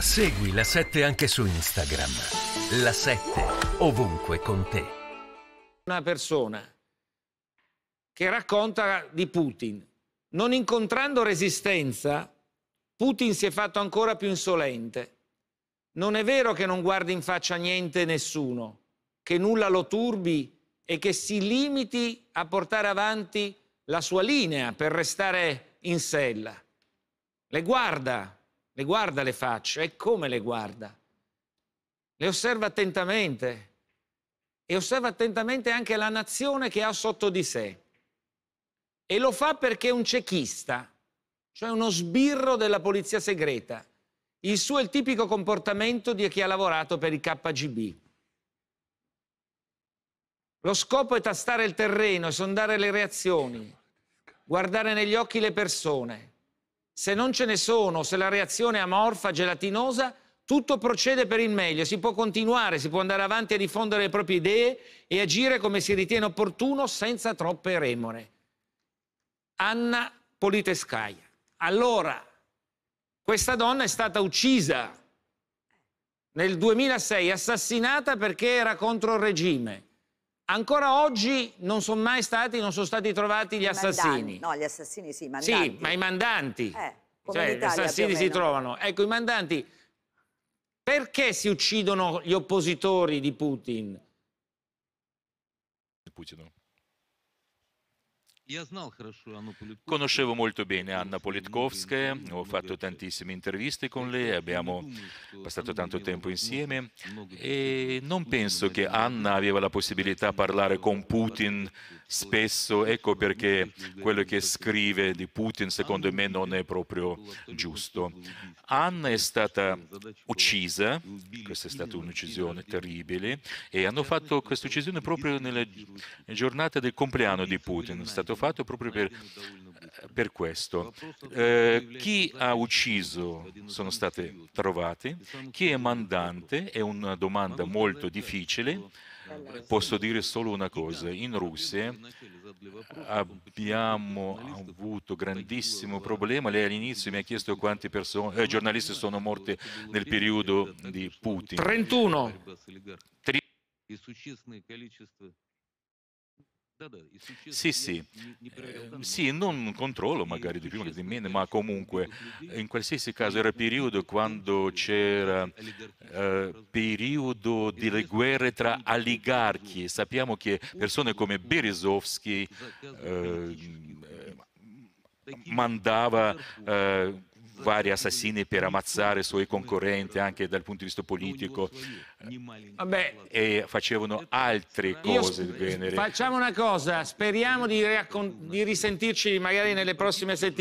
Segui la 7 anche su Instagram. La 7 ovunque con te. Una persona che racconta di Putin. Non incontrando resistenza, Putin si è fatto ancora più insolente. Non è vero che non guardi in faccia niente nessuno, che nulla lo turbi e che si limiti a portare avanti la sua linea per restare in sella. Le guarda, le guarda le facce e come le guarda. Le osserva attentamente e osserva attentamente anche la nazione che ha sotto di sé. E lo fa perché è un cechista, cioè uno sbirro della polizia segreta. Il suo è il tipico comportamento di chi ha lavorato per il KGB. Lo scopo è tastare il terreno e sondare le reazioni, guardare negli occhi le persone, se non ce ne sono, se la reazione è amorfa, gelatinosa, tutto procede per il meglio, si può continuare, si può andare avanti a diffondere le proprie idee e agire come si ritiene opportuno senza troppe remore. Anna Politeskaya. Allora, questa donna è stata uccisa nel 2006, assassinata perché era contro il regime. Ancora oggi non sono mai stati, non sono stati trovati gli I assassini. Mandanti. No, gli assassini sì, i mandanti. Sì, ma i mandanti. Eh, cioè, gli assassini si trovano. Ecco, i mandanti. Perché si uccidono gli oppositori di Putin? Di Putin. Conoscevo molto bene Anna Politkovskaya, ho fatto tantissime interviste con lei, abbiamo passato tanto tempo insieme e non penso che Anna aveva la possibilità di parlare con Putin spesso, ecco perché quello che scrive di Putin secondo me non è proprio giusto. Anna è stata uccisa, questa è stata un'uccisione terribile e hanno fatto questa uccisione proprio nella giornata del compleanno di Putin, è stato fatto proprio per, eh, per questo. Eh, chi ha ucciso sono state trovate, chi è mandante è una domanda molto difficile. Posso dire solo una cosa, in Russia abbiamo avuto grandissimo problema, lei all'inizio mi ha chiesto quanti eh, giornalisti sono morti nel periodo di Putin. 31. 30. Sì, sì, eh, sì, non controllo magari di più, o di meno, ma comunque in qualsiasi caso era periodo quando c'era eh, periodo delle guerre tra oligarchi. Sappiamo che persone come Berezovsky eh, mm, eh mandava vari assassini per ammazzare i suoi concorrenti anche dal punto di vista politico Vabbè, e facevano altre cose del genere. Facciamo una cosa, speriamo di, di risentirci magari nelle prossime settimane.